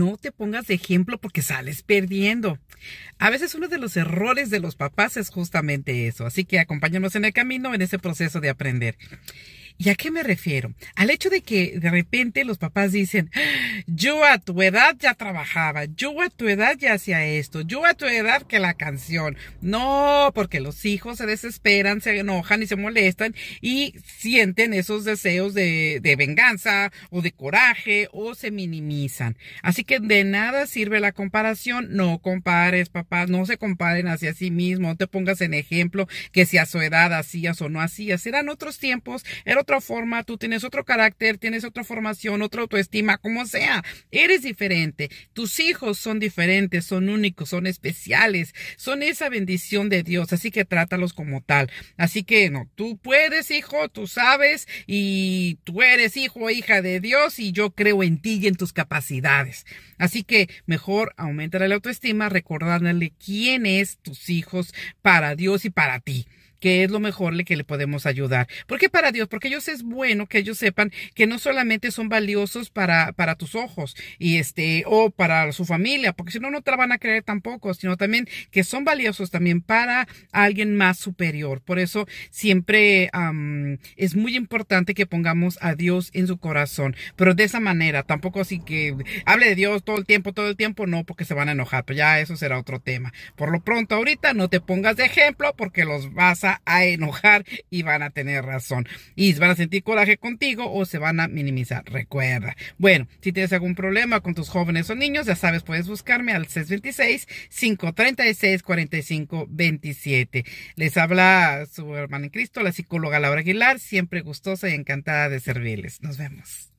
No te pongas de ejemplo porque sales perdiendo. A veces uno de los errores de los papás es justamente eso, así que acompáñanos en el camino en ese proceso de aprender. ¿Y a qué me refiero? Al hecho de que de repente los papás dicen, yo a tu edad ya trabajaba, yo a tu edad ya hacía esto, yo a tu edad que la canción. No, porque los hijos se desesperan, se enojan y se molestan y sienten esos deseos de, venganza o de coraje o se minimizan. Así que de nada sirve la comparación. No compares, papás, no se comparen hacia sí mismos, no te pongas en ejemplo que si a su edad hacías o no hacías. Eran otros tiempos, era forma, tú tienes otro carácter, tienes otra formación, otra autoestima, como sea, eres diferente. Tus hijos son diferentes, son únicos, son especiales, son esa bendición de Dios, así que trátalos como tal. Así que no, tú puedes, hijo, tú sabes y tú eres hijo o hija de Dios y yo creo en ti y en tus capacidades. Así que mejor aumentar la autoestima recordándole quién es tus hijos para Dios y para ti que es lo mejor que le podemos ayudar. Porque para Dios, porque ellos es bueno que ellos sepan que no solamente son valiosos para, para tus ojos y este, o para su familia, porque si no, no te la van a creer tampoco, sino también que son valiosos también para alguien más superior. Por eso siempre es muy importante que pongamos a Dios en su corazón, pero de esa manera, tampoco así que hable de Dios todo el tiempo, todo el tiempo, no, porque se van a enojar, pero ya eso será otro tema. Por lo pronto, ahorita no te pongas de ejemplo porque los vas a a enojar y van a tener razón. Y van a sentir coraje contigo o se van a minimizar. Recuerda. Bueno, si tienes algún problema con tus jóvenes o niños, ya sabes, puedes buscarme al 626-536-4527. Les habla su hermana en Cristo, la psicóloga Laura Aguilar, siempre gustosa y encantada de servirles. Nos vemos.